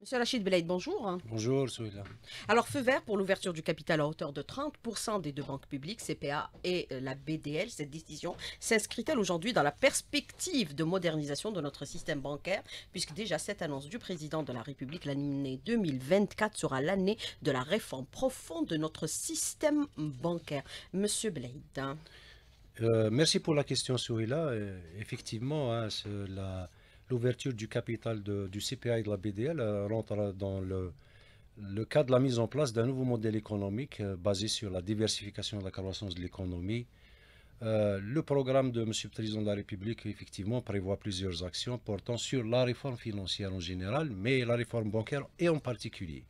Monsieur Rachid Belaïd, bonjour. Bonjour, Souila. Alors, feu vert pour l'ouverture du capital à hauteur de 30% des deux banques publiques, CPA et euh, la BDL. Cette décision s'inscrit-elle aujourd'hui dans la perspective de modernisation de notre système bancaire, puisque déjà cette annonce du président de la République, l'année 2024 sera l'année de la réforme profonde de notre système bancaire. Monsieur Blade. Euh, merci pour la question, Souila. Euh, effectivement, hein, la l'ouverture du capital du CPI et de la BDL euh, rentre dans le, cadre de la mise en place d'un nouveau modèle économique euh, basé sur la diversification de la croissance de l'économie. Euh, le programme de M. le Président de la République, effectivement, prévoit plusieurs actions portant sur la réforme financière en général, mais la réforme bancaire et en particulier.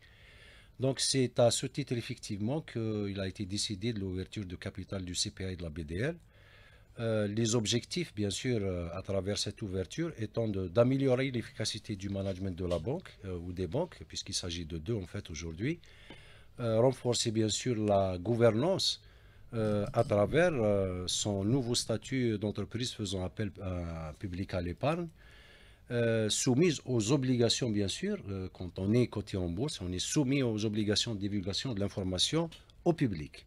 Donc c'est à ce titre, effectivement, qu'il a été décidé de l'ouverture du capital du CPI et de la BDL. Euh, les objectifs, bien sûr, euh, à travers cette ouverture, étant d'améliorer l'efficacité du management de la banque euh, ou des banques, puisqu'il s'agit de deux en fait aujourd'hui, renforcer bien sûr la gouvernance à travers son nouveau statut d'entreprise faisant appel public à l'épargne, soumise aux obligations bien sûr, quand on est coté en bourse, on est soumis aux obligations de divulgation de l'information au public.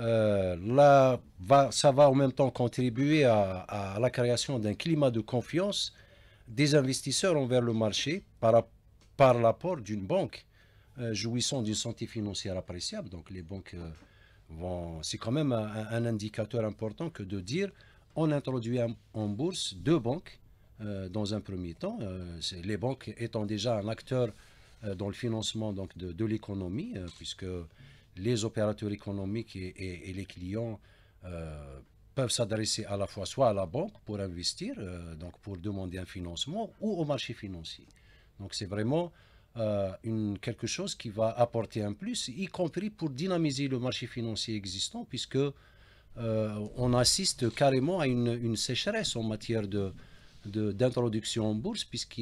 Euh, là, va, ça va en même temps contribuer à, la création d'un climat de confiance des investisseurs envers le marché par, par l'apport d'une banque euh, jouissant d'une santé financière appréciable. Donc les banques euh, vont... C'est quand même un, indicateur important que de dire on introduit en, bourse deux banques dans un premier temps. les banques étant déjà un acteur dans le financement donc, de, de l'économie, puisque les opérateurs économiques et, les clients euh, peuvent s'adresser à la fois soit à la banque pour investir, euh, donc pour demander un financement, ou au marché financier. Donc c'est vraiment euh, une, quelque chose qui va apporter un plus, y compris pour dynamiser le marché financier existant, puisque on assiste carrément à une, sécheresse en matière d'introduction de, d'introduction en bourse, puisque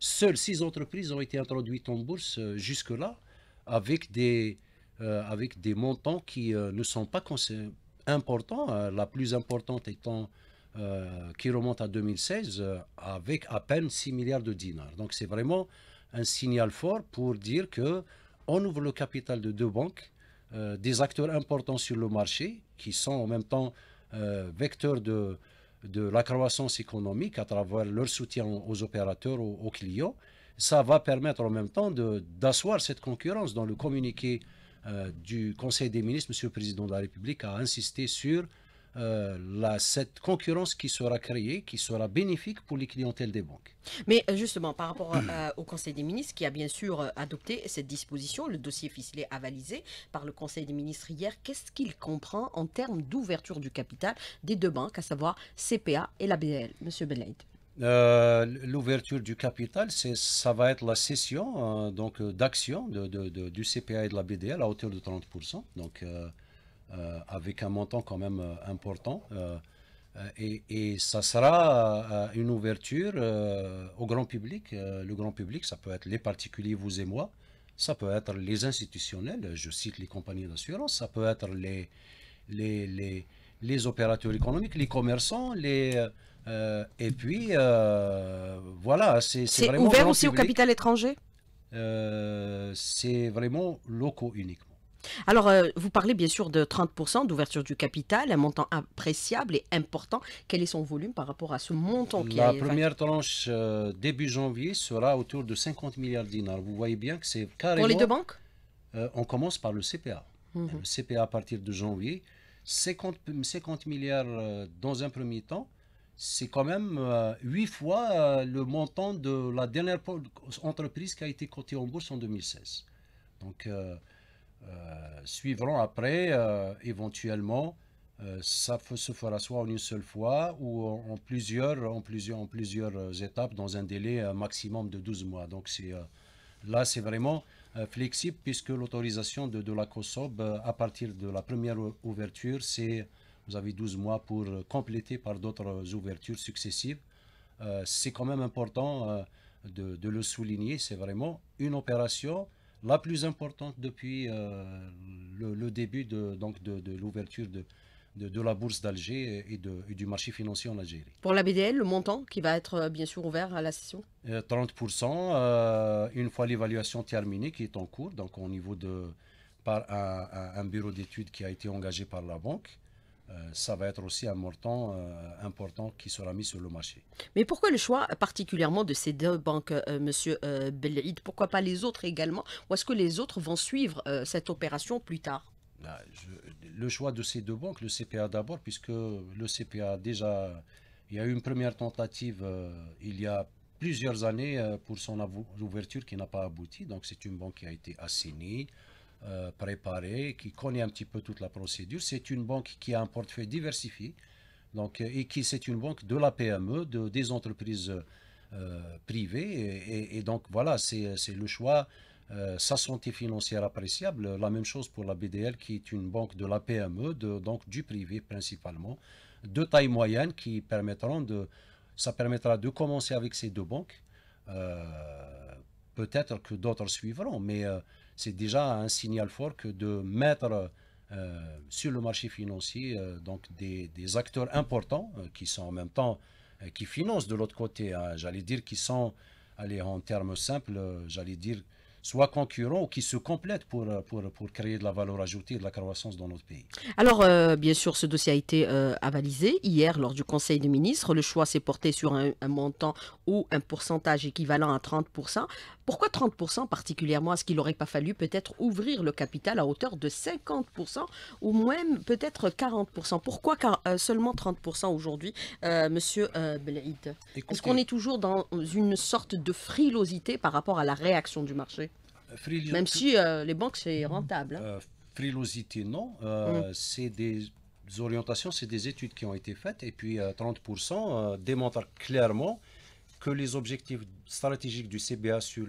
seules six entreprises ont été introduites en bourse jusque-là, avec des, euh, avec des montants qui euh, ne sont pas importants. Euh, la plus importante étant qui remonte à 2016 avec à peine 6 milliards de dinars. Donc c'est vraiment un signal fort pour dire que on ouvre le capital de deux banques, des acteurs importants sur le marché qui sont en même temps vecteurs de, la croissance économique à travers leur soutien aux opérateurs, aux, aux clients. Ça va permettre en même temps d'asseoir cette concurrence dans le communiqué euh, du Conseil des ministres, Monsieur le Président de la République a insisté sur euh, la, cette concurrence qui sera créée, qui sera bénéfique pour les clientèles des banques. Mais euh, justement, par rapport au Conseil des ministres, qui a bien sûr adopté cette disposition, le dossier ficelé avalisé par le Conseil des ministres hier, qu'est-ce qu'il comprend en termes d'ouverture du capital des deux banques, à savoir CPA et la BL Monsieur Belaid euh, l'ouverture du capital, ça va être la cession euh, donc euh, d'action du CPA et de la BDL à hauteur de 30%, donc avec un montant quand même important. Et, ça sera une ouverture au grand public. le grand public, ça peut être les particuliers, vous et moi, ça peut être les institutionnels, je cite les compagnies d'assurance, ça peut être les, les, les opérateurs économiques, les commerçants, les... Euh, et puis, euh, voilà, c'est vraiment... ouvert aussi au capital étranger euh, C'est vraiment locaux uniquement. Alors, vous parlez bien sûr de 30% d'ouverture du capital, un montant appréciable et important. Quel est son volume par rapport à ce montant qui La première tranche début janvier sera autour de 50 milliards dinars. Vous voyez bien que c'est carrément... Pour les deux banques On commence par le CPA. Mhm. Le CPA à partir de janvier, 50 milliards dans un premier temps, c'est quand même euh, huit fois euh, le montant de la dernière entreprise qui a été cotée en bourse en 2016. Donc, euh, suivront après, éventuellement, ça se fera soit en une seule fois ou en, plusieurs, en, plusieurs, plusieurs étapes dans un délai maximum de 12 mois. Donc, c'est là, c'est vraiment flexible puisque l'autorisation de, de la COSOB, à partir de la première ouverture, c'est vous avez 12 mois pour euh, compléter par d'autres ouvertures successives. Euh, c'est quand même important euh, de, le souligner. C'est vraiment une opération la plus importante depuis le, début de, donc de, l'ouverture de, de, la bourse d'Alger et, du marché financier en Algérie. Pour la BDL, le montant qui va être bien sûr ouvert à la session 30%, une fois l'évaluation terminée qui est en cours, donc au niveau de par un bureau d'études qui a été engagé par la banque. Euh, ça va être aussi un montant euh, important qui sera mis sur le marché. Mais pourquoi le choix particulièrement de ces deux banques, euh, Monsieur Belaid Pourquoi pas les autres également Ou est-ce que les autres vont suivre cette opération plus tard le choix de ces deux banques, le CPA d'abord, puisque le CPA déjà, il y a eu une première tentative il y a plusieurs années pour son ouverture qui n'a pas abouti. Donc c'est une banque qui a été assainie, euh, préparé, qui connaît un petit peu toute la procédure. C'est une banque qui a un portefeuille diversifié, donc, euh, et qui c'est une banque de la PME, de, des entreprises euh, privées. Et, donc voilà, c'est le choix, sa santé financière appréciable. La même chose pour la BDL, qui est une banque de la PME, de, donc du privé principalement, de taille moyenne, qui permettront de, ça permettra de commencer avec ces deux banques. Peut-être que d'autres suivront, mais c'est déjà un signal fort que de mettre euh, sur le marché financier euh, donc des, acteurs importants euh, qui sont en même temps qui financent de l'autre côté. Hein. j'allais dire qui sont, allez, en termes simples, j'allais dire soit concurrents ou qui se complètent pour, pour, créer de la valeur ajoutée et de la croissance dans notre pays. Alors, bien sûr, ce dossier a été avalisé hier lors du Conseil des ministres. Le choix s'est porté sur un, montant ou un pourcentage équivalent à 30%. Pourquoi 30% particulièrement Est-ce qu'il n'aurait pas fallu peut-être ouvrir le capital à hauteur de 50% ou même peut-être 40% Pourquoi euh, seulement 30% aujourd'hui, euh, monsieur euh, Est-ce qu'on est toujours dans une sorte de frilosité par rapport à la réaction du marché Même si les banques, c'est rentable. Hein. frilosité, non. Mm. C'est des orientations, c'est des études qui ont été faites. Et puis 30% démontrent clairement que les objectifs stratégiques du CBA sur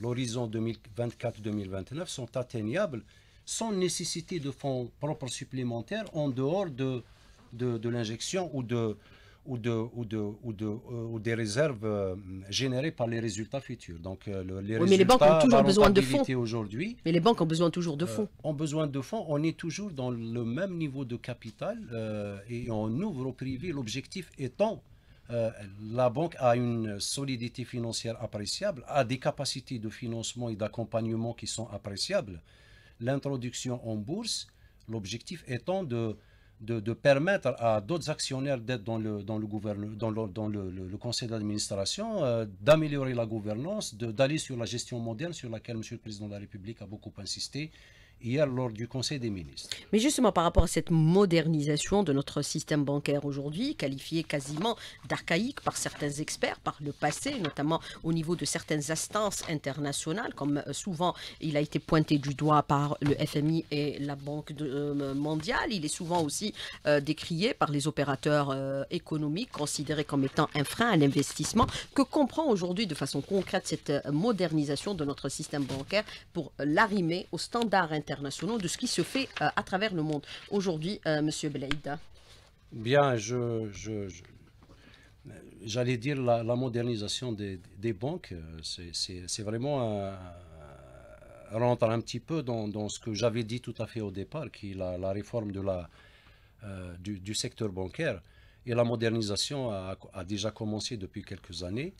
l'horizon 2024-2029 sont atteignables sans nécessité de fonds propres supplémentaires en dehors de, de, l'injection ou, de, ou, de, ou, de, ou, de, euh, ou des réserves euh, générées par les résultats futurs. Donc, euh, les résultats, les banques ont toujours besoin de fonds. Aujourd'hui, mais les banques ont besoin toujours de fonds. ont besoin de fonds. On est toujours dans le même niveau de capital et on ouvre au privé, l'objectif étant euh, la banque a une solidité financière appréciable, a des capacités de financement et d'accompagnement qui sont appréciables. L'introduction en bourse, l'objectif étant de, de, permettre à d'autres actionnaires d'être dans le, dans le, dans le, dans le, conseil d'administration, euh, d'améliorer la gouvernance, d'aller sur la gestion moderne sur laquelle M. le Président de la République a beaucoup insisté, hier lors du Conseil des ministres. Mais justement par rapport à cette modernisation de notre système bancaire aujourd'hui, qualifié quasiment d'archaïque par certains experts par le passé, notamment au niveau de certaines instances internationales, comme euh, souvent il a été pointé du doigt par le FMI et la Banque euh, mondiale, il est souvent aussi euh, décrié par les opérateurs économiques, considéré comme étant un frein à l'investissement. Que comprend aujourd'hui de façon concrète cette modernisation de notre système bancaire pour l'arrimer aux standards internationaux de ce qui se fait euh, à travers le monde. Aujourd'hui, euh, Monsieur Belaïda. Bien, j'allais dire la, modernisation des, banques, euh, c'est vraiment un, rentre un petit peu dans, ce que j'avais dit tout à fait au départ, qui est la, réforme de la, du, secteur bancaire. Et la modernisation a déjà commencé depuis quelques années.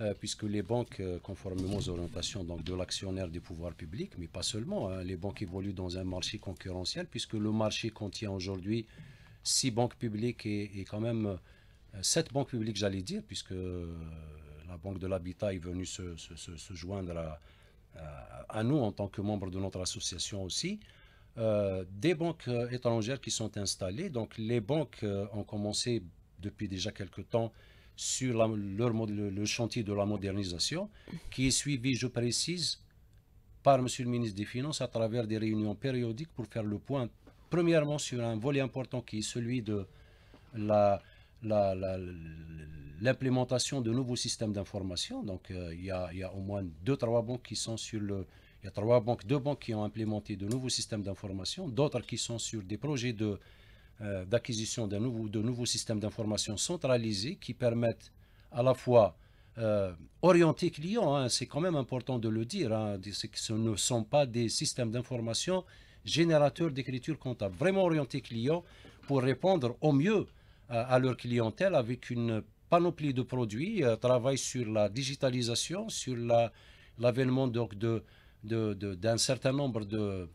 Euh, puisque les banques, euh, conformément aux orientations de l'actionnaire du pouvoir public, mais pas seulement, hein, les banques évoluent dans un marché concurrentiel, puisque le marché contient aujourd'hui six banques publiques et, quand même euh, sept banques publiques, j'allais dire, puisque la Banque de l'Habitat est venue se, joindre à, nous en tant que membre de notre association aussi. des banques étrangères qui sont installées. Donc les banques ont commencé depuis déjà quelques temps sur le, chantier de la modernisation, qui est suivi, je précise, par M. le ministre des Finances à travers des réunions périodiques pour faire le point, premièrement, sur un volet important qui est celui de la, l'implémentation de nouveaux systèmes d'information. Donc, euh, il y, y, a au moins deux, trois banques qui sont sur le... Il y a trois banques, deux banques qui ont implémenté de nouveaux systèmes d'information, d'autres qui sont sur des projets de euh, d'acquisition de nouveaux, de systèmes d'information centralisés qui permettent à la fois euh, orienter clients, hein, c'est quand même important de le dire, hein, ce ne sont pas des systèmes d'information générateurs d'écriture comptable, vraiment orienter clients pour répondre au mieux à, leur clientèle avec une panoplie de produits, euh, travaille sur la digitalisation, sur l'avènement d'un de, certain nombre de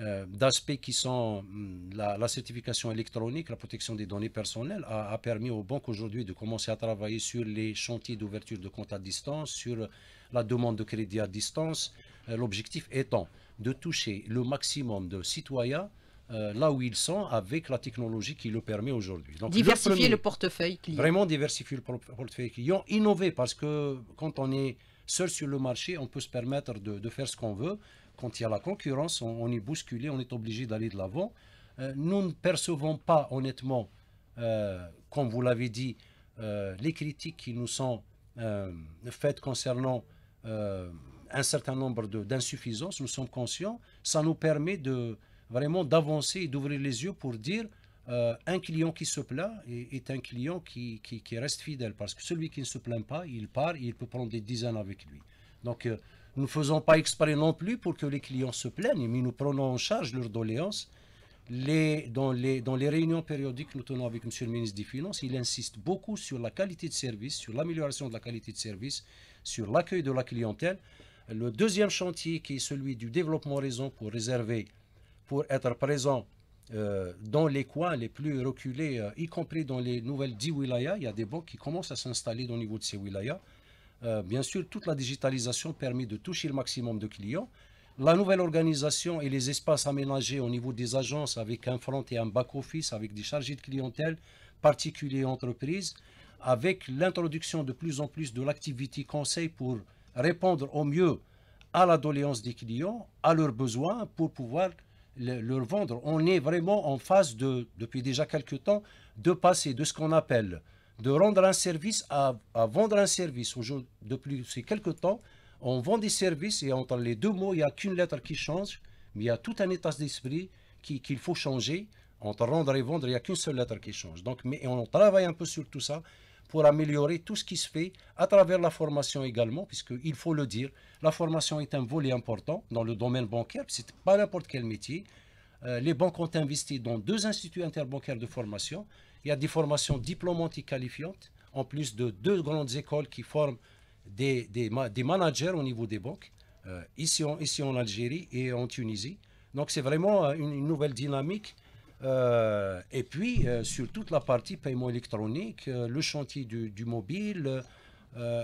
euh, d'aspects qui sont hmm, la, certification électronique, la protection des données personnelles, a, permis aux banques aujourd'hui de commencer à travailler sur les chantiers d'ouverture de comptes à distance, sur la demande de crédit à distance, euh, l'objectif étant de toucher le maximum de citoyens euh, là où ils sont avec la technologie qui le permet aujourd'hui. Diversifier le, portefeuille client. Vraiment diversifier le portefeuille client, innover parce que quand on est seul sur le marché, on peut se permettre de, de faire ce qu'on veut quand il y a la concurrence, on, est bousculé, on est obligé d'aller de l'avant. Euh, nous ne percevons pas, honnêtement, euh, comme vous l'avez dit, euh, les critiques qui nous sont faites concernant un certain nombre d'insuffisances. Nous sommes conscients. Ça nous permet de vraiment d'avancer et d'ouvrir les yeux pour dire euh, un client qui se plaint est, un client qui, qui, reste fidèle parce que celui qui ne se plaint pas, il part et il peut prendre des dizaines avec lui. Donc, nous ne faisons pas exprès non plus pour que les clients se plaignent, mais nous prenons en charge leurs doléances. Les, dans, les, dans les réunions périodiques que nous tenons avec M. le ministre des Finances, il insiste beaucoup sur la qualité de service, sur l'amélioration de la qualité de service, sur l'accueil de la clientèle. Le deuxième chantier qui est celui du développement raison pour réserver, pour être présent euh, dans les coins les plus reculés, euh, y compris dans les nouvelles 10 wilayas, il y a des banques qui commencent à s'installer au niveau de ces wilayas. Euh, bien sûr, toute la digitalisation permet de toucher le maximum de clients. La nouvelle organisation et les espaces aménagés au niveau des agences avec un front et un back-office, avec des chargés de clientèle, particuliers et entreprises, avec l'introduction de plus en plus de l'activité conseil pour répondre au mieux à la doléance des clients, à leurs besoins, pour pouvoir leur vendre. On est vraiment en phase de, depuis déjà quelques temps, de passer de ce qu'on appelle de rendre un service à, vendre un service. Aujourd'hui, depuis ces quelques temps, on vend des services et entre les deux mots, il n'y a qu'une lettre qui change, mais il y a tout un état d'esprit qu'il faut changer. Entre rendre et vendre, il n'y a qu'une seule lettre qui change. Donc, mais on travaille un peu sur tout ça pour améliorer tout ce qui se fait à travers la formation également, puisqu'il faut le dire, la formation est un volet important dans le domaine bancaire, c'est pas n'importe quel métier. Euh, les banques ont investi dans deux instituts interbancaires de formation, il y a des formations diplômantes et qualifiantes, en plus de deux grandes écoles qui forment des, des, managers au niveau des banques, euh, ici, en, ici en Algérie et en Tunisie. Donc c'est vraiment euh, une, nouvelle dynamique. Euh, et puis, sur toute la partie paiement électronique, le chantier du mobile,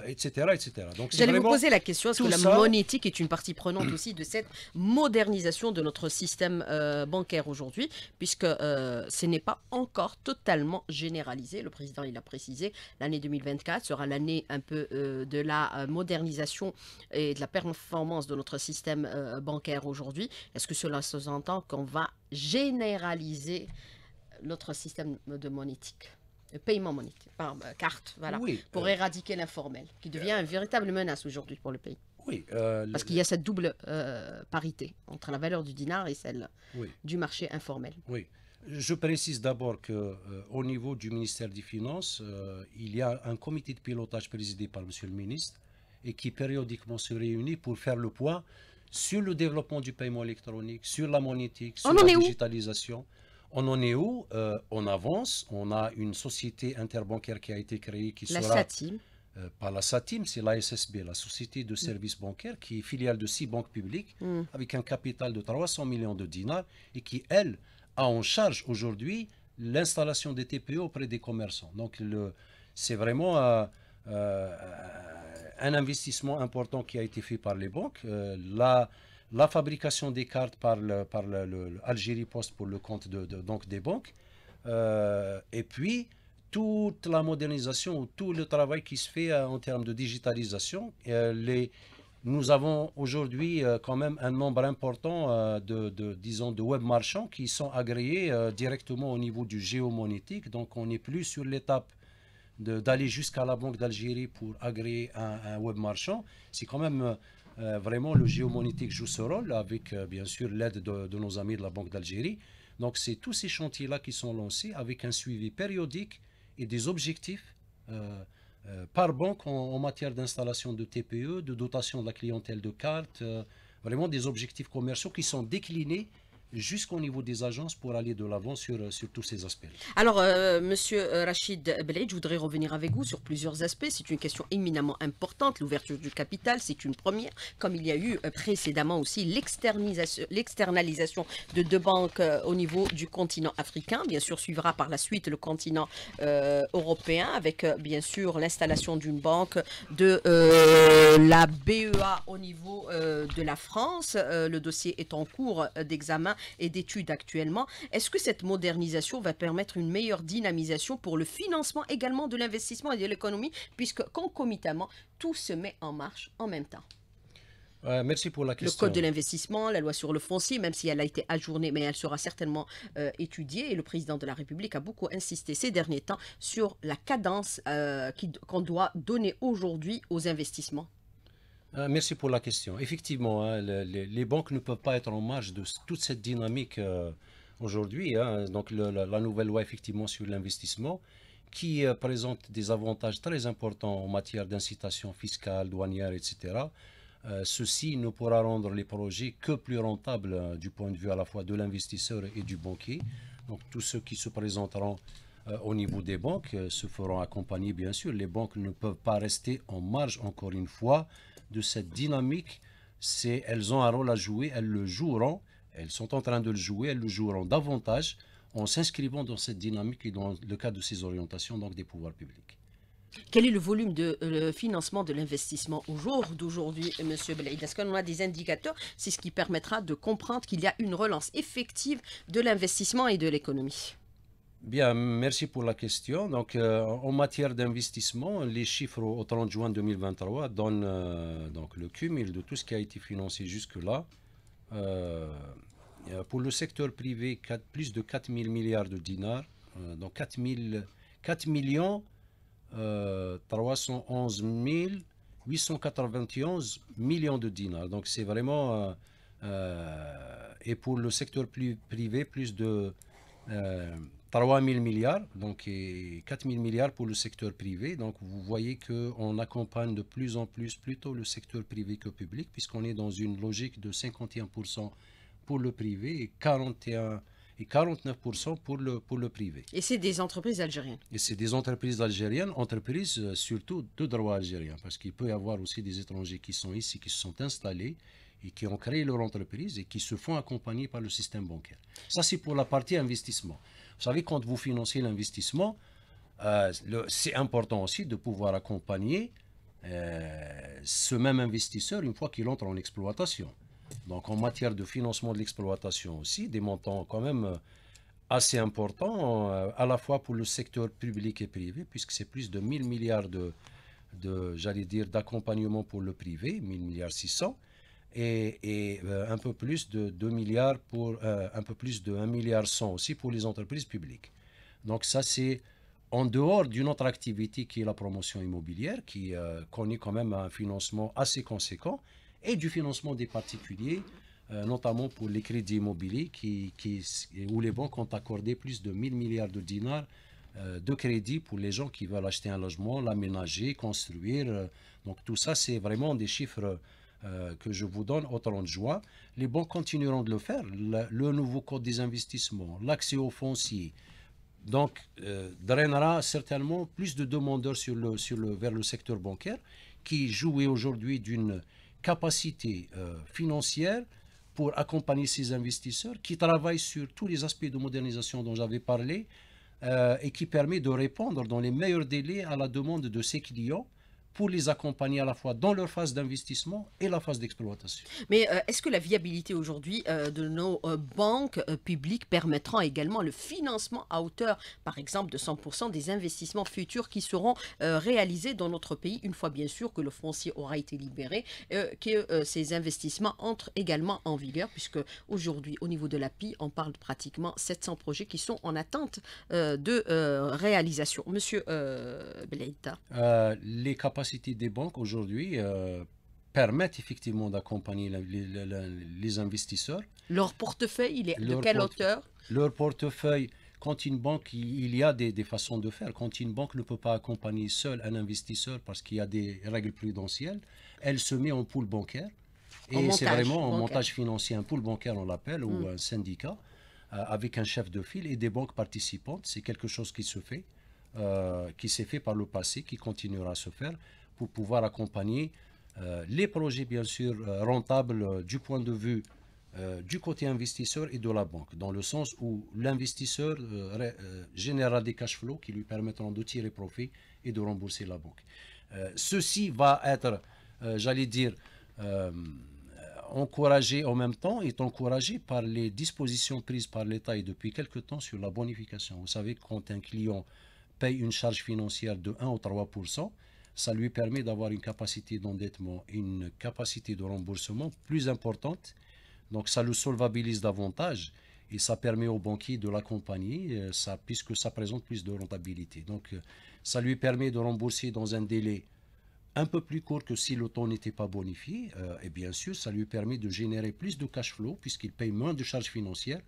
etc., euh, etc. Donc, J'allais vous poser la question, est-ce que la monétique est une partie prenante aussi de cette modernisation de notre système euh, bancaire aujourd'hui, puisque euh, ce n'est pas encore totalement généralisé. Le président, l'a a précisé, l'année 2024 sera l'année un peu de la modernisation et de la performance de notre système bancaire aujourd'hui. Est-ce que cela se entend qu'on va généraliser notre système de monétique paiement monétaire, par euh, carte, voilà, oui, pour euh, éradiquer l'informel, qui devient une véritable menace aujourd'hui pour le pays. Oui, euh, parce qu'il y a cette double parité entre la valeur du dinar et celle du marché informel. Oui. Je précise d'abord que au niveau du ministère des Finances, il y a un comité de pilotage présidé par Monsieur le ministre et qui périodiquement se réunit pour faire le poids sur le développement du paiement électronique, sur la monétique, sur la digitalisation. On en est où euh, On avance. On a une société interbancaire qui a été créée qui la sera... SATIM. Euh, pas la SATIM, c'est la SSB, la Société de mm. Services Bancaires, qui est filiale de six banques publiques, mm. avec un capital de 300 millions de dinars, et qui, elle, a en charge aujourd'hui l'installation des TPE auprès des commerçants. Donc, c'est vraiment euh, un investissement important qui a été fait par les banques. la la fabrication des cartes par l'Algérie par Post pour le compte de, donc des banques, euh, et puis toute la modernisation tout le travail qui se fait euh, en termes de digitalisation. Euh, les, nous avons aujourd'hui quand même un nombre important de, de, disons, de web marchands qui sont agréés directement au niveau du géomonétique, donc on n'est plus sur l'étape d'aller jusqu'à la Banque d'Algérie pour agréer un, web marchand, c'est quand même euh, vraiment, le géomonétique joue ce rôle avec, euh, bien sûr, l'aide de, nos amis de la Banque d'Algérie. Donc, c'est tous ces chantiers-là qui sont lancés avec un suivi périodique et des objectifs euh, par banque en matière d'installation de TPE, de dotation de la clientèle de cartes, vraiment des objectifs commerciaux qui sont déclinés jusqu'au niveau des agences pour aller de l'avant sur, euh, sur tous ces aspects. Alors, euh, Monsieur euh, Rachid blade je voudrais revenir avec vous sur plusieurs aspects. C'est une question éminemment importante. L'ouverture du capital, c'est une première, comme il y a eu précédemment aussi l'externalisation de deux banques au niveau du continent africain. Bien sûr, suivra par la suite le continent européen avec, bien sûr, l'installation d'une banque de la BEA au niveau de la France. le dossier est en cours d'examen et d'études actuellement. Est-ce que cette modernisation va permettre une meilleure dynamisation pour le financement également de l'investissement et de l'économie, puisque concomitamment, tout se met en marche en même temps merci pour la question. Le code de l'investissement, la loi sur le foncier, même si elle a été ajournée, mais elle sera certainement euh, étudiée. Et le président de la République a beaucoup insisté ces derniers temps sur la cadence euh, qu'on doit donner aujourd'hui aux investissements euh, merci pour la question. Effectivement, hein, les, banques ne peuvent pas être en marge de toute cette dynamique euh, aujourd'hui. Hein. donc la, nouvelle loi effectivement sur l'investissement qui euh, présente des avantages très importants en matière d'incitation fiscale, douanière, etc. ceci ne pourra rendre les projets que plus rentables du point de vue à la fois de l'investisseur et du banquier. Donc tous ceux qui se présenteront au niveau des banques se feront accompagner, bien sûr. Les banques ne peuvent pas rester en marge, encore une fois, de cette dynamique, c'est elles ont un rôle à jouer, elles le joueront, elles sont en train de le jouer, elles le joueront davantage en s'inscrivant dans cette dynamique et dans le cadre de ces orientations donc des pouvoirs publics. Quel est le volume de euh, financement de l'investissement au jour d'aujourd'hui, M. Belaïd Est-ce qu'on a des indicateurs C'est ce qui permettra de comprendre qu'il y a une relance effective de l'investissement et de l'économie. Bien, merci pour la question. Donc, euh, en matière d'investissement, les chiffres au 30 juin 2023 donnent euh, donc le cumul de tout ce qui a été financé jusque-là. Euh, pour le secteur privé, 4, plus de 4 000 milliards de dinars, donc 4, 4 millions 311 891 millions de dinars. Donc, c'est vraiment... et pour le secteur privé, plus de... 3 000 milliards donc, et 4 000 milliards pour le secteur privé. Donc vous voyez qu'on accompagne de plus en plus plutôt le secteur privé que public puisqu'on est dans une logique de 51% pour le privé et 41 et 49% pour le, pour le privé. Et c'est des entreprises algériennes Et c'est des entreprises algériennes, entreprises euh, surtout de droit algérien, parce qu'il peut y avoir aussi des étrangers qui sont ici, qui se sont installés et qui ont créé leur entreprise et qui se font accompagner par le système bancaire. Ça, c'est pour la partie investissement. Vous savez, quand vous financez l'investissement, euh, c'est important aussi de pouvoir accompagner euh, ce même investisseur une fois qu'il entre en exploitation. Donc en matière de financement de l'exploitation aussi, des montants quand même euh, assez importants, à la fois pour le secteur public et privé, puisque c'est plus de 1000 milliards de j'allais dire, d'accompagnement pour le privé, 1000 milliards 600, et, euh, un peu plus de 2 milliards pour euh, un peu plus de 1 milliard 100 aussi pour les entreprises publiques. Donc ça c'est en dehors d'une autre activité qui est la promotion immobilière qui connaît euh, quand même un financement assez conséquent et du financement des particuliers notamment pour les crédits immobiliers qui, qui, où les banques ont accordé plus de 1000 milliards de dinars de crédit pour les gens qui veulent acheter un logement, l'aménager, construire. Donc tout ça, c'est vraiment des chiffres euh, que je vous donne au 30 juin. Les banques continueront de le faire. Le, nouveau code des investissements, l'accès aux fonciers, donc, euh, drainera certainement plus de demandeurs vers le secteur bancaire qui jouait aujourd'hui d'une capacité euh, financière pour accompagner ces investisseurs qui travaillent sur tous les aspects de modernisation dont j'avais parlé et qui permet de répondre dans les meilleurs délais à la demande de ses clients pour les accompagner à la fois dans leur phase d'investissement et la phase d'exploitation. Mais euh, est-ce que la viabilité aujourd'hui euh, de nos euh, banques publiques permettra également le financement à hauteur, par exemple, de 100% des investissements futurs qui seront réalisés dans notre pays, une fois bien sûr que le foncier aura été libéré, que ces investissements entrent également en vigueur, puisque aujourd'hui, au niveau de l'API, on parle de pratiquement 700 projets qui sont en attente de réalisation. Monsieur Bleita. les capacités capacités des banques aujourd'hui euh, permettent effectivement d'accompagner les, investisseurs. Leur portefeuille, il est de quelle hauteur Leur portefeuille, quand une banque, il y a des, façons de faire. Quand une banque ne peut pas accompagner seule un investisseur parce qu'il y a des règles prudentielles, elle se met en poule bancaire. Et c'est vraiment un montage financier, un pool bancaire, on l'appelle, ou hmm. un syndicat, euh, avec un chef de file et des banques participantes. C'est quelque chose qui se fait. Euh, qui s'est fait par le passé, qui continuera à se faire, pour pouvoir accompagner euh, les projets, bien sûr, euh, rentables du point de vue du côté investisseur et de la banque, dans le sens où l'investisseur générera des cash flows qui lui permettront de tirer profit et de rembourser la banque. ceci va être, j'allais dire, encouragé en même temps, est encouragé par les dispositions prises par l'État et depuis quelque temps sur la bonification. Vous savez, quand un client paye une charge financière de 1 ou 3 ça lui permet d'avoir une capacité d'endettement une capacité de remboursement plus importante. Donc ça le solvabilise davantage et ça permet aux banquiers de l'accompagner euh, ça, puisque ça présente plus de rentabilité. Donc euh, ça lui permet de rembourser dans un délai un peu plus court que si le n'était pas bonifié. Euh, et bien sûr, ça lui permet de générer plus de cash flow puisqu'il paye moins de charges financières.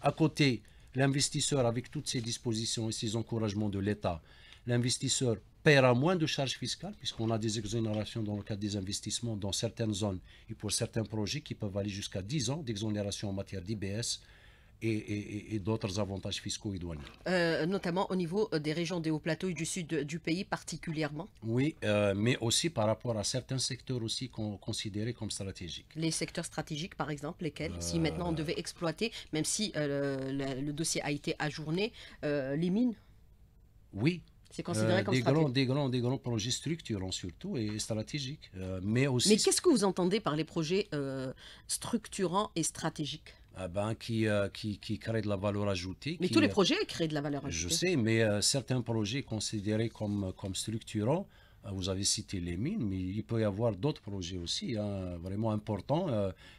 À côté, L'investisseur, avec toutes ses dispositions et ses encouragements de l'État, l'investisseur paiera moins de charges fiscales, puisqu'on a des exonérations dans le cadre des investissements dans certaines zones et pour certains projets qui peuvent aller jusqu'à 10 ans d'exonération en matière d'IBS, et, d'autres avantages fiscaux et douaniers. Euh, notamment au niveau euh, des régions des hauts plateaux et du sud euh, du pays particulièrement Oui, mais aussi par rapport à certains secteurs aussi considérés comme stratégiques. Les secteurs stratégiques, par exemple, lesquels Si maintenant on devait exploiter, même si le, dossier a été ajourné, les mines Oui, c'est considéré comme des grands, des, grands, des grands projets structurants surtout et stratégiques. mais aussi... mais qu'est-ce que vous entendez par les projets structurants et stratégiques ah ben, euh, qui, qui, crée de la valeur ajoutée. Mais tous les projets créent de la valeur ajoutée. Je sais, mais euh, certains projets considérés comme, euh, comme structurants, vous avez cité les mines, mais il peut y avoir d'autres projets aussi, hein, vraiment importants,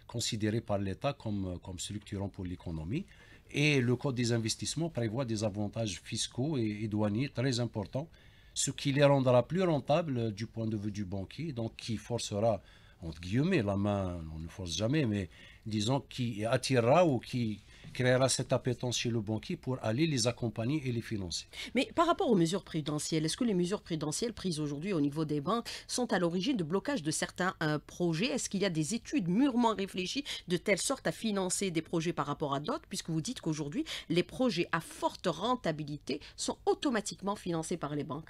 considérés par l'État comme, comme structurants pour l'économie. Et le Code des investissements prévoit des avantages fiscaux et, et douaniers très importants, ce qui les rendra plus rentables du point de vue du banquier, donc qui forcera, entre guillemets, la main, on ne force jamais, mais disons, qui attirera ou qui créera cette appétence chez le banquier pour aller les accompagner et les financer. Mais par rapport aux mesures prudentielles, est-ce que les mesures prudentielles prises aujourd'hui au niveau des banques sont à l'origine de blocage de certains euh, projets Est-ce qu'il y a des études mûrement réfléchies de telle sorte à financer des projets par rapport à d'autres Puisque vous dites qu'aujourd'hui, les projets à forte rentabilité sont automatiquement financés par les banques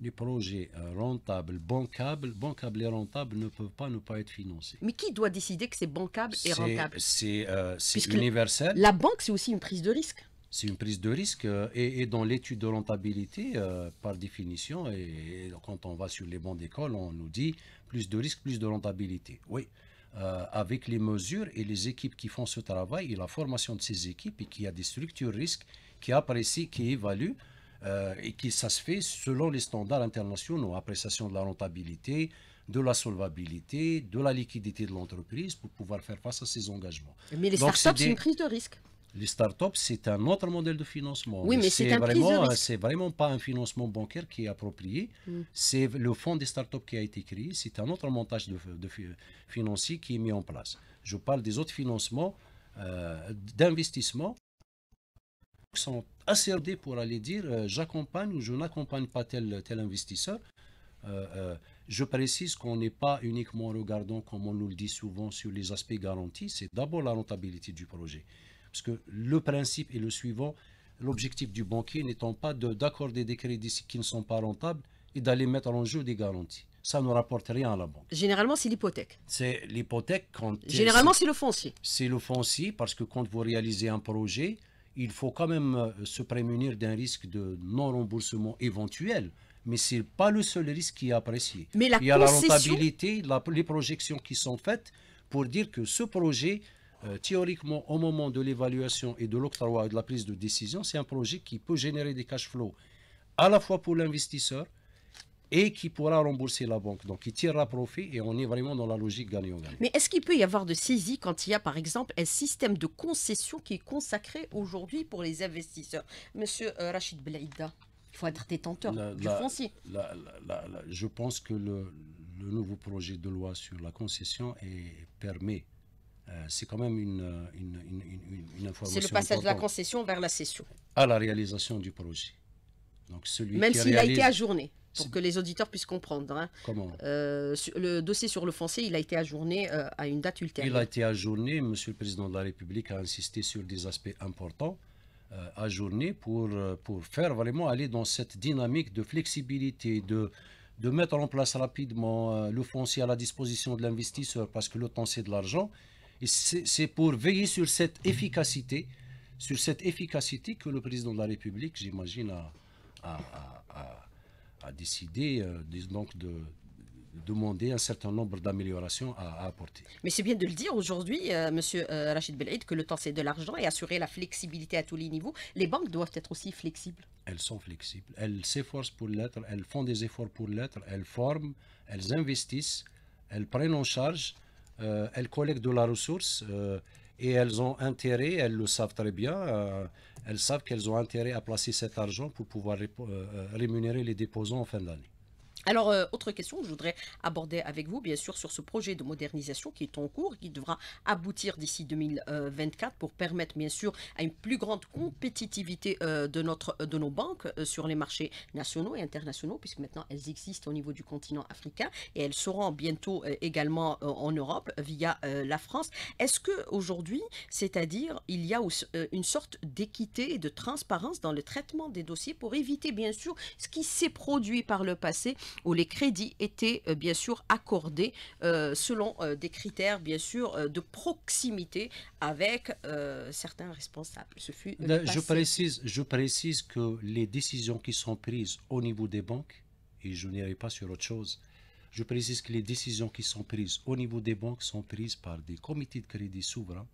les projets euh, rentables, bancables, bancables et rentables ne peuvent pas ne pas être financés. Mais qui doit décider que c'est bancable et rentable C'est euh, universel. La banque, c'est aussi une prise de risque. C'est une prise de risque euh, et, dans l'étude de rentabilité, par définition, et, quand on va sur les bancs d'école, on nous dit plus de risque, plus de rentabilité. Oui, avec les mesures et les équipes qui font ce travail et la formation de ces équipes et qu'il y a des structures risques qui apprécient, qui évaluent, euh, et que ça se fait selon les standards internationaux, appréciation de la rentabilité, de la solvabilité, de la liquidité de l'entreprise pour pouvoir faire face à ses engagements. Mais les startups, c'est une prise de risque. Les startups, c'est un autre modèle de financement. Oui, mais c'est vraiment, c'est vraiment pas un financement bancaire qui est approprié. Mm. C'est le fonds des startups qui a été créé. C'est un autre montage de, financier qui est mis en place. Je parle des autres financements euh, d'investissement qui sont ACRD, pour aller dire euh, j'accompagne ou je n'accompagne pas tel, tel investisseur. Euh, euh, je précise qu'on n'est pas uniquement regardant, comme on nous le dit souvent, sur les aspects garantis, c'est d'abord la rentabilité du projet. Parce que le principe est le suivant, l'objectif du banquier n'étant pas d'accorder des crédits qui ne sont pas rentables et d'aller mettre en jeu des garanties ça ne rapporte rien à la banque. Généralement, c'est l'hypothèque. C'est l'hypothèque quand... Généralement, c'est le foncier. C'est le foncier parce que quand vous réalisez un projet, il faut quand même euh, se prémunir d'un risque de non-remboursement éventuel. Mais ce n'est pas le seul risque qui est apprécié. il y a la rentabilité, les projections qui sont faites pour dire que ce projet, euh, théoriquement, au moment de l'évaluation et de l'octroi et de la prise de décision, c'est un projet qui peut générer des cash flows à la fois pour l'investisseur, et qui pourra rembourser la banque. Donc, il tirera profit et on est vraiment dans la logique gagnant-gagnant. Mais est-ce qu'il peut y avoir de saisie quand il y a, par exemple, un système de concession qui est consacré aujourd'hui pour les investisseurs Monsieur euh, Rachid Belaïda, il faut être détenteur du foncier. je pense que le, nouveau projet de loi sur la concession est, permet euh, c'est quand même une, une, information. C'est le passage de la concession vers la cession. À la réalisation du projet. Même s'il a été ajourné, pour que les auditeurs puissent comprendre. Hein. Comment euh, Le dossier sur le foncier, il a été ajourné euh, à une date ultérieure. Il a été ajourné, Monsieur le Président de la République a insisté sur des aspects importants, euh, ajourné pour, pour faire vraiment aller dans cette dynamique de flexibilité, de, de mettre en place rapidement le foncier à la disposition de l'investisseur, parce que le temps c'est de l'argent. Et c'est pour veiller sur cette efficacité, sur cette efficacité que le Président de la République, j'imagine, a a, a, décidé euh, donc de, demander un certain nombre d'améliorations à, apporter. Mais c'est bien de le dire aujourd'hui, M. Euh, monsieur euh, Rachid Belaïd, que le temps c'est de l'argent et assurer la flexibilité à tous les niveaux. Les banques doivent être aussi flexibles. Elles sont flexibles, elles s'efforcent pour l'être, elles font des efforts pour l'être, elles forment, elles investissent, elles prennent en charge, elles collectent de la ressource et elles ont intérêt, elles le savent très bien elles savent qu'elles ont intérêt à placer cet argent pour pouvoir euh, euh, rémunérer les déposants en fin d'année. Alors, euh, autre question que je voudrais aborder avec vous, bien sûr, sur ce projet de modernisation qui est en cours, qui devra aboutir d'ici 2024 pour permettre, bien sûr, à une plus grande compétitivité euh, de, notre, euh, de nos banques sur les marchés nationaux et internationaux, puisque maintenant elles existent au niveau du continent africain et elles seront bientôt également en Europe via la France. Est-ce que aujourd'hui, c'est-à-dire, il y a une sorte d'équité et de transparence dans le traitement des dossiers pour éviter, bien sûr, ce qui s'est produit par le passé où les crédits étaient euh, bien sûr accordés euh, selon euh, des critères bien sûr de proximité avec certains responsables. je, précise, je précise que les décisions qui sont prises au niveau des banques, et je n'irai pas sur autre chose, je précise que les décisions qui sont prises au niveau des banques sont prises par des comités de crédit souverains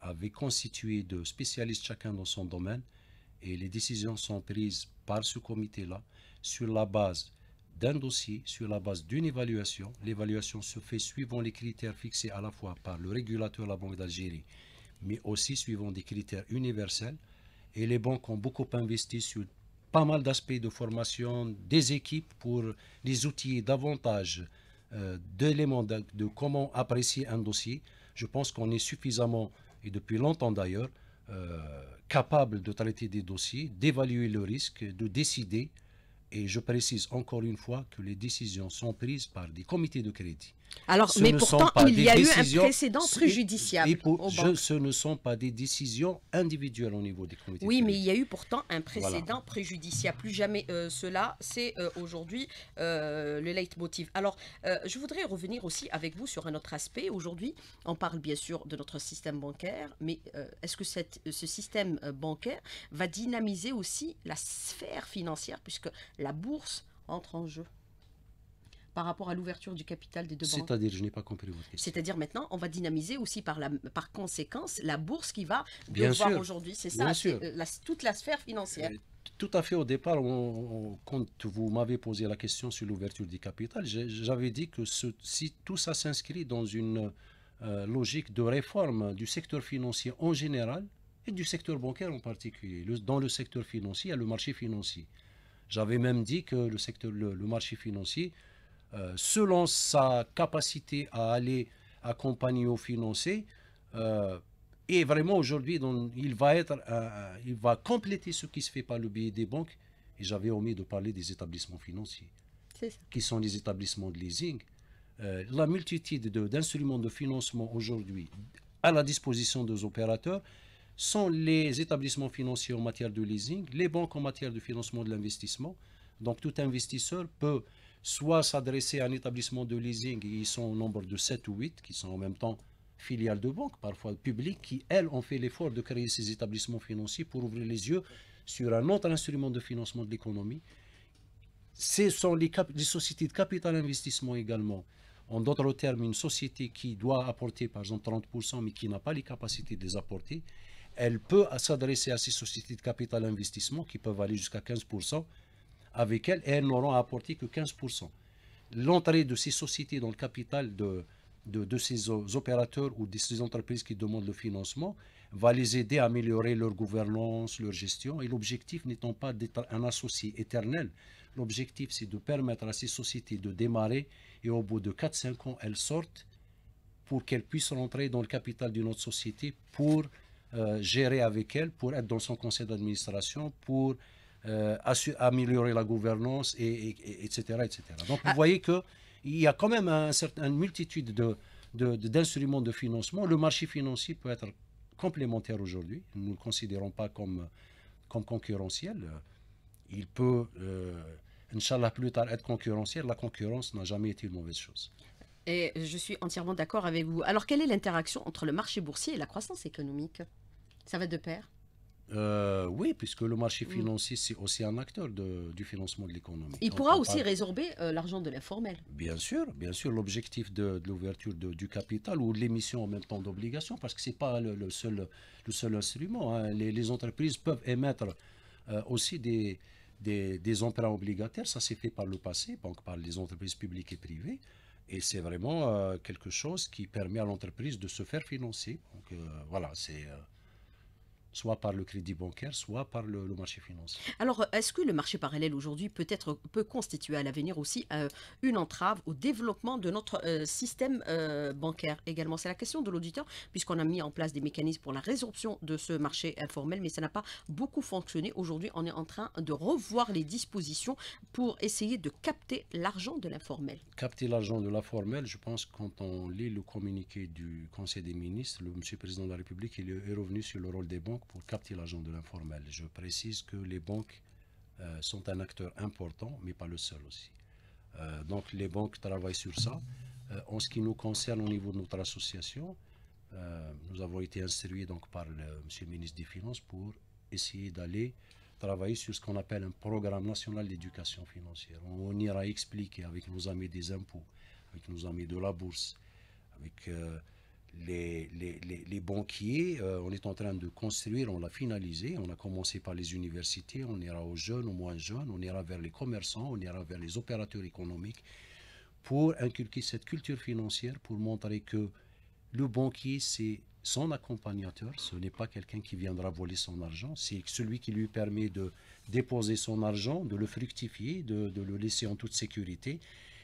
avec constitué de spécialistes chacun dans son domaine et les décisions sont prises par ce comité-là sur la base d'un dossier sur la base d'une évaluation. L'évaluation se fait suivant les critères fixés à la fois par le régulateur de la Banque d'Algérie, mais aussi suivant des critères universels. Et les banques ont beaucoup investi sur pas mal d'aspects de formation des équipes pour les outiller davantage euh, d'éléments de, comment apprécier un dossier. Je pense qu'on est suffisamment, et depuis longtemps d'ailleurs, euh, capable de traiter des dossiers, d'évaluer le risque, de décider et je précise encore une fois que les décisions sont prises par des comités de crédit. Alors, mais pourtant, il y a eu un précédent préjudiciable. ce ne sont pas des décisions individuelles au niveau des comités. Oui, mais il y a eu pourtant un précédent préjudiciable. Plus jamais euh, cela, c'est euh, aujourd'hui euh, le leitmotiv. Alors, je voudrais revenir aussi avec vous sur un autre aspect. Aujourd'hui, on parle bien sûr de notre système bancaire, mais est-ce que ce système bancaire va dynamiser aussi la sphère financière, puisque la bourse entre en jeu par rapport à l'ouverture du capital des deux banques C'est-à-dire, je n'ai pas compris votre question. C'est-à-dire maintenant, on va dynamiser aussi par, la, par conséquence la bourse qui va Bien devoir aujourd'hui, c'est ça, euh, toute la sphère financière. Euh, tout à fait au départ, on, quand vous m'avez posé la question sur l'ouverture du capital, j'avais dit que si tout ça s'inscrit dans une euh, logique de réforme du secteur financier en général et du secteur bancaire en particulier, dans le secteur financier, il le marché financier. J'avais même dit que le, secteur, le marché financier euh, selon sa capacité à aller accompagner ou financer. Euh, et vraiment aujourd'hui, il va être, euh, il va compléter ce qui se fait par le biais des banques. Et j'avais omis de parler des établissements financiers, qui sont les établissements de leasing. la multitude d'instruments de financement aujourd'hui à la disposition des opérateurs sont les établissements financiers en matière de leasing, les banques en matière de financement de l'investissement. Donc tout investisseur peut soit s'adresser à un établissement de leasing, ils sont au nombre de 7 ou 8, qui sont en même temps filiales de banques, parfois publiques, qui, elles, ont fait l'effort de créer ces établissements financiers pour ouvrir les yeux sur un autre instrument de financement de l'économie. Ce sont les, les, sociétés de capital investissement également. En d'autres termes, une société qui doit apporter, par exemple, 30%, mais qui n'a pas les capacités de les apporter, elle peut s'adresser à ces sociétés de capital investissement qui peuvent aller jusqu'à 15%, avec elles et elles n'auront apporté que 15%. L'entrée de ces sociétés dans le capital de, de, ces opérateurs ou de ces entreprises qui demandent le financement va les aider à améliorer leur gouvernance, leur gestion. Et l'objectif n'étant pas d'être un associé éternel, l'objectif c'est de permettre à ces sociétés de démarrer et au bout de 4-5 ans, elles sortent pour qu'elles puissent rentrer dans le capital d'une autre société pour euh, gérer avec elle, pour être dans son conseil d'administration, pour euh, améliorer la gouvernance, et, etc., etc. Donc vous ah. voyez qu'il y a quand même un certain, une multitude d'instruments de, de, de, financement. Le marché financier peut être complémentaire aujourd'hui. Nous ne le considérons pas comme, comme concurrentiel. Il peut, euh, Inch'Allah, plus tard être concurrentiel. La concurrence n'a jamais été une mauvaise chose. Et je suis entièrement d'accord avec vous. Alors, quelle est l'interaction entre le marché boursier et la croissance économique Ça va de pair euh, oui, puisque le marché mm. financier, c'est aussi un acteur du financement de l'économie. Il pourra aussi résorber euh, l'argent de l'informel. Bien sûr, bien sûr, l'objectif de, l'ouverture du capital ou de l'émission en même temps d'obligations, parce que ce n'est pas le, seul, le seul instrument. Hein. Les, entreprises peuvent émettre euh, aussi des, des, emprunts obligataires, ça s'est fait par le passé, donc par les entreprises publiques et privées. Et c'est vraiment quelque chose qui permet à l'entreprise de se faire financer. Donc voilà, c'est soit par le crédit bancaire, soit par le, marché financier. Alors, est-ce que le marché parallèle aujourd'hui peut, être, peut constituer à l'avenir aussi euh, une entrave au développement de notre euh, système euh, bancaire également C'est la question de l'auditeur, puisqu'on a mis en place des mécanismes pour la résorption de ce marché informel, mais ça n'a pas beaucoup fonctionné. Aujourd'hui, on est en train de revoir les dispositions pour essayer de capter l'argent de l'informel. Capter l'argent de l'informel, je pense, quand on lit le communiqué du Conseil des ministres, le monsieur le président de la République, est revenu sur le rôle des banques pour capter l'argent de l'informel. Je précise que les banques euh, sont un acteur important, mais pas le seul aussi. Euh, donc les banques travaillent sur ça. Euh, en ce qui nous concerne au niveau de notre association, nous avons été instruits donc, par le, monsieur le ministre des Finances pour essayer d'aller travailler sur ce qu'on appelle un programme national d'éducation financière. on, ira expliquer avec nos amis des impôts, avec nos amis de la bourse, avec les, les, les, banquiers, euh, on est en train de construire, on l'a finalisé, on a commencé par les universités, on ira aux jeunes, aux moins jeunes, on ira vers les commerçants, on ira vers les opérateurs économiques pour inculquer cette culture financière, pour montrer que le banquier, c'est son accompagnateur, ce n'est pas quelqu'un qui viendra voler son argent, c'est celui qui lui permet de déposer son argent, de le fructifier, de, de le laisser en toute sécurité,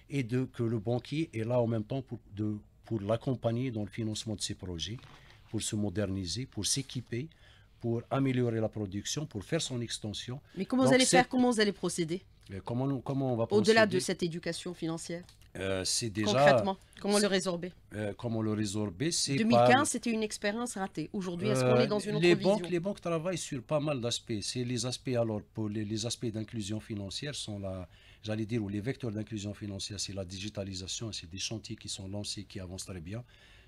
et de, que le banquier est là en même temps pour, de, pour l'accompagner dans le financement de ses projets, pour se moderniser, pour s'équiper, pour améliorer la production, pour faire son extension. Mais comment vous allez faire Comment vous allez procéder comment, on va Au-delà de cette éducation financière euh, c'est déjà... Concrètement, comment le résorber euh, Comment le résorber 2015, c'était une expérience ratée. Aujourd'hui, est-ce qu'on euh, est dans une autre les banques, Les banques travaillent sur pas mal d'aspects. C'est les aspects, alors, pour les, les aspects d'inclusion financière sont là, j'allais dire, ou les vecteurs d'inclusion financière, c'est la digitalisation, c'est des chantiers qui sont lancés, qui avancent très bien.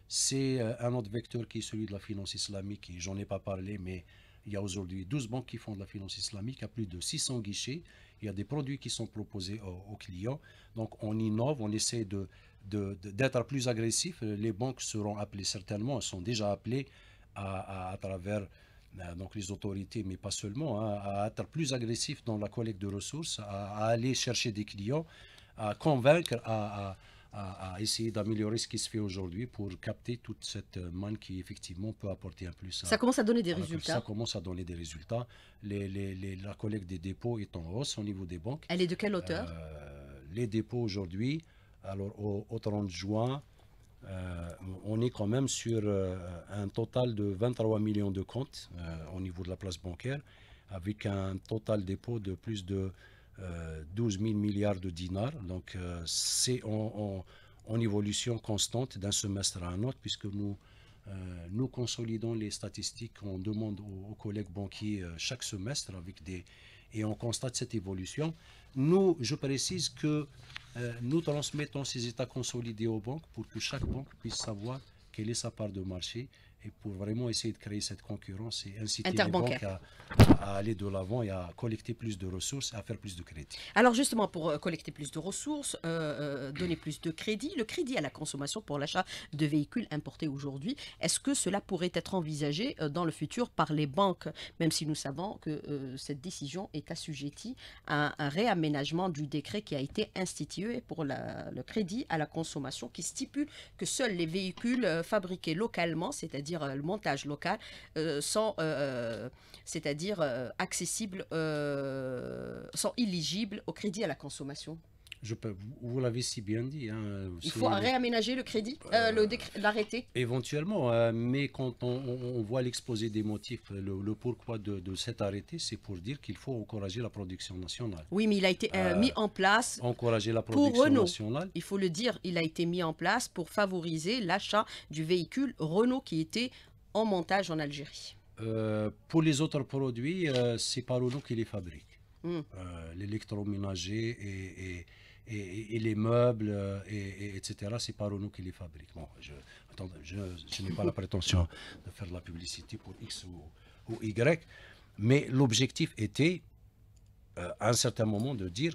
C'est un autre vecteur qui est celui de la finance islamique, et j'en ai pas parlé, mais il y a aujourd'hui 12 banques qui font de la finance islamique à plus de 600 guichets il y a des produits qui sont proposés aux, clients. Donc on innove, on essaie d'être de, de, plus agressif. Les banques seront appelées certainement, elles sont déjà appelées à, à, travers euh, donc les autorités, mais pas seulement, hein, à être plus agressif dans la collecte de ressources, à, aller chercher des clients, à convaincre, à à, essayer d'améliorer ce qui se fait aujourd'hui pour capter toute cette euh, manne qui effectivement peut apporter un plus. ça commence à donner des résultats. Ça commence à donner des résultats. Les, la collecte des dépôts est en hausse au niveau des banques. Elle est de quelle hauteur euh, Les dépôts aujourd'hui, alors au, 30 juin, euh, on est quand même sur un total de 23 millions de comptes au niveau de la place bancaire, avec un total dépôt de plus de 12 euh, 000 milliards de dinars. Donc, euh, c'est en, évolution constante d'un semestre à un autre, puisque nous, euh, nous consolidons les statistiques qu'on demande aux, collègues banquiers chaque semestre avec des, et on constate cette évolution. Nous, je précise que nous transmettons ces états consolidés aux banques pour que chaque banque puisse savoir quelle est sa part de marché et pour vraiment essayer de créer cette concurrence et inciter les banques à, aller de l'avant et à collecter plus de ressources, à faire plus de crédits. Alors justement, pour euh, collecter plus de ressources, euh, euh, donner plus de crédits, le crédit à la consommation pour l'achat de véhicules importés aujourd'hui, est-ce que cela pourrait être envisagé dans le futur par les banques, même si nous savons que cette décision est assujettie à un réaménagement du décret qui a été institué pour le crédit à la consommation qui stipule que seuls les véhicules fabriqués localement, c'est-à-dire euh, le montage local, euh, sont, euh, c'est-à-dire accessible, sont éligibles au crédit à la consommation vous l'avez si bien dit. Hein, il faut réaménager le crédit, euh, euh, l'arrêté Éventuellement, euh, mais quand on, voit l'exposé des motifs, le, pourquoi de, de, cet arrêté, c'est pour dire qu'il faut encourager la production nationale. Oui, mais il a été mis en place encourager la production pour Renault. Nationale. Il faut le dire, il a été mis en place pour favoriser l'achat du véhicule Renault qui était en montage en Algérie. pour les autres produits, c'est pas Renault qui les fabrique. Hmm. l'électroménager et, et, les meubles, euh, et, etc., c'est nous qui les fabrique. Bon, je, je, n'ai pas la prétention de faire de la publicité pour X ou, Y, mais l'objectif était, euh, à un certain moment, de dire,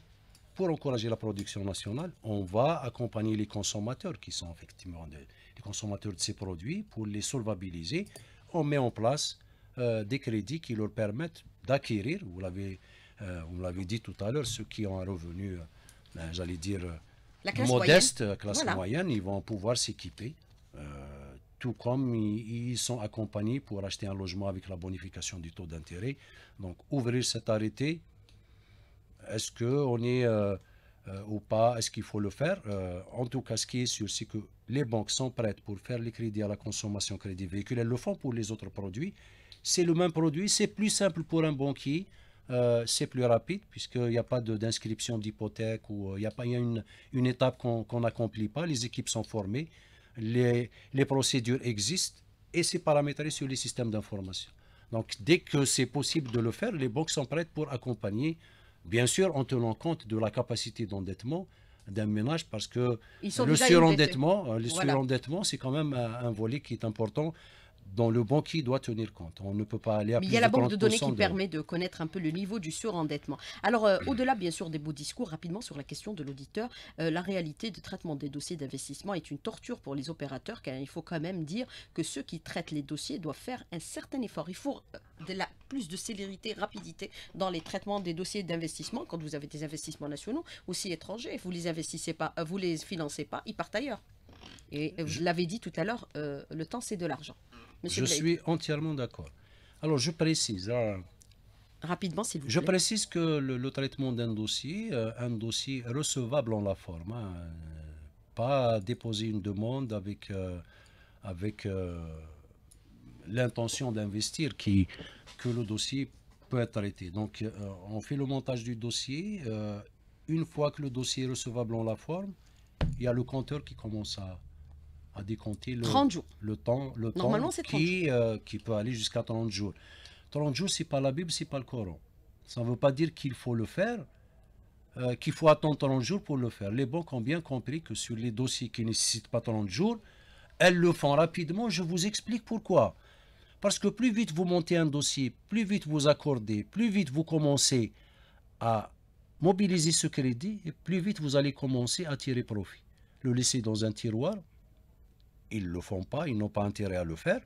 pour encourager la production nationale, on va accompagner les consommateurs qui sont effectivement des les consommateurs de ces produits pour les solvabiliser. On met en place euh, des crédits qui leur permettent d'acquérir, vous l'avez dit tout à l'heure, ceux qui ont un revenu ben, j'allais dire, euh, modeste, classe moyenne, ils vont pouvoir s'équiper. Euh, tout comme ils, sont accompagnés pour acheter un logement avec la bonification du taux d'intérêt. Donc, ouvrir cet arrêté, est-ce qu'on est, euh, ou pas, est-ce qu'il faut le faire En tout cas, ce qui est sûr, c'est que les banques sont prêtes pour faire les crédits à la consommation crédit véhicule. Elles le font pour les autres produits. C'est le même produit, c'est plus simple pour un banquier euh, c'est plus rapide puisqu'il n'y a pas d'inscription d'hypothèque ou euh, il y a pas une, étape qu'on n'accomplit pas. Les équipes sont formées, les, procédures existent et c'est paramétré sur les systèmes d'information. Donc dès que c'est possible de le faire, les banques sont prêtes pour accompagner, bien sûr en tenant compte de la capacité d'endettement d'un ménage parce que le euh, surendettement, c'est quand même un volet qui est important dont le banquier doit tenir compte. On ne peut pas aller à Mais il y a la banque de données qui permet de connaître un peu le niveau du surendettement. Alors, euh, hmm. au-delà, bien sûr, des beaux discours, rapidement sur la question de l'auditeur, euh, la réalité de traitement des dossiers d'investissement est une torture pour les opérateurs, car il faut quand même dire que ceux qui traitent les dossiers doivent faire un certain effort. Il faut euh, de la, plus de célérité, rapidité dans les traitements des dossiers d'investissement. Quand vous avez des investissements nationaux, aussi étrangers, vous les investissez pas, vous les financez pas, ils partent ailleurs. Et je l'avais dit tout à l'heure, le temps c'est de l'argent je suis entièrement d'accord. Alors, je précise. Hein. Rapidement, s'il vous plaît. Je précise que le, traitement d'un dossier, euh, un dossier recevable en la forme, hein, euh, pas déposer une demande avec, euh, avec l'intention d'investir qui, que le dossier peut être traité. Donc, on fait le montage du dossier. une fois que le dossier est recevable en la forme, il y a le compteur qui commence à, à décompter le, le temps, le temps qui, euh, qui peut aller jusqu'à 30 jours. 30 jours, c'est pas la Bible, c'est pas le Coran. Ça ne veut pas dire qu'il faut le faire, euh, qu'il faut attendre 30 jours pour le faire. Les banques ont bien compris que sur les dossiers qui ne nécessitent pas 30 jours, elles le font rapidement. Je vous explique pourquoi. Parce que plus vite vous montez un dossier, plus vite vous accordez, plus vite vous commencez à mobiliser ce crédit, et plus vite vous allez commencer à tirer profit. Le laisser dans un tiroir, ils ne le font pas, ils n'ont pas intérêt à le faire.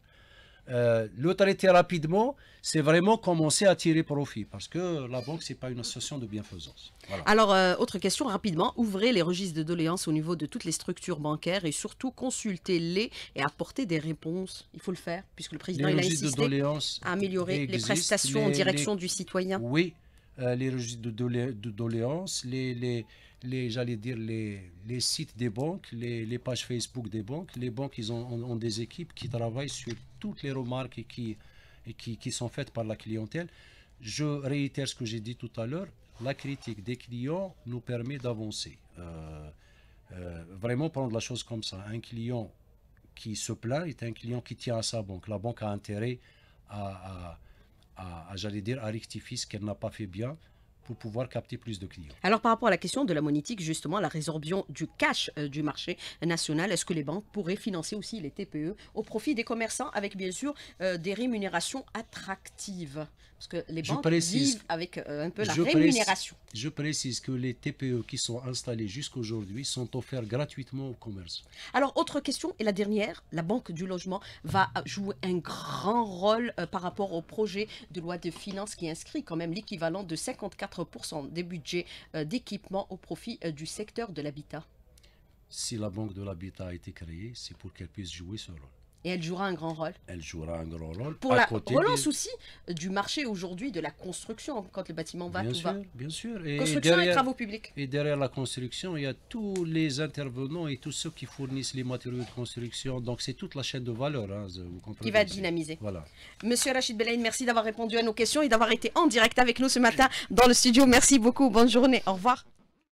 Euh, l'autorité rapidement, c'est vraiment commencer à tirer profit, parce que la banque, ce n'est pas une association de bienfaisance. Alors, euh, autre question, rapidement, ouvrez les registres de doléances au niveau de toutes les structures bancaires et surtout consultez-les et apportez des réponses. Il faut le faire, puisque le président il a insisté à améliorer les prestations en direction du citoyen. Oui, euh, les registres de, de doléances, les, les, les, j'allais dire, les, sites des banques, les, les, pages Facebook des banques. Les banques, ils ont, ont, des équipes qui travaillent sur toutes les remarques qui, qui, qui sont faites par la clientèle. Je réitère ce que j'ai dit tout à l'heure, la critique des clients nous permet d'avancer. Euh, euh, vraiment prendre la chose comme ça. Un client qui se plaint est un client qui tient à sa banque. La banque a intérêt à, à, à, à j'allais dire, à rectifier ce qu'elle n'a pas fait bien, pour pouvoir capter plus de clients. Alors par rapport à la question de la monétique, justement, la résorption du cash euh, du marché national, est-ce que les banques pourraient financer aussi les TPE au profit des commerçants avec bien sûr euh, des rémunérations attractives Parce que les banques vivent avec euh, un peu la rémunération. je précise que les TPE qui sont installés aujourd'hui sont offerts gratuitement aux commerce. Alors autre question, et la dernière, la Banque du logement va jouer un grand rôle par rapport au projet de loi de finances qui inscrit quand même l'équivalent de 54 4% des budgets euh, d'équipement au profit euh, du secteur de l'habitat. Si la Banque de l'habitat a été créée, c'est pour qu'elle puisse jouer ce rôle. Et elle jouera un grand rôle. Elle jouera un grand rôle. Pour la relance aussi du marché aujourd'hui de la construction, quand le bâtiment va, bien tout sûr, va. Bien sûr. Et construction et, travaux publics. Et derrière la construction, il y a tous les intervenants et tous ceux qui fournissent les matériaux de construction. Donc c'est toute la chaîne de valeur. Hein, vous comprenez qui va être Voilà. Monsieur Rachid Belaïn, merci d'avoir répondu à nos questions et d'avoir été en direct avec nous ce matin dans le studio. Merci beaucoup. Bonne journée. Au revoir.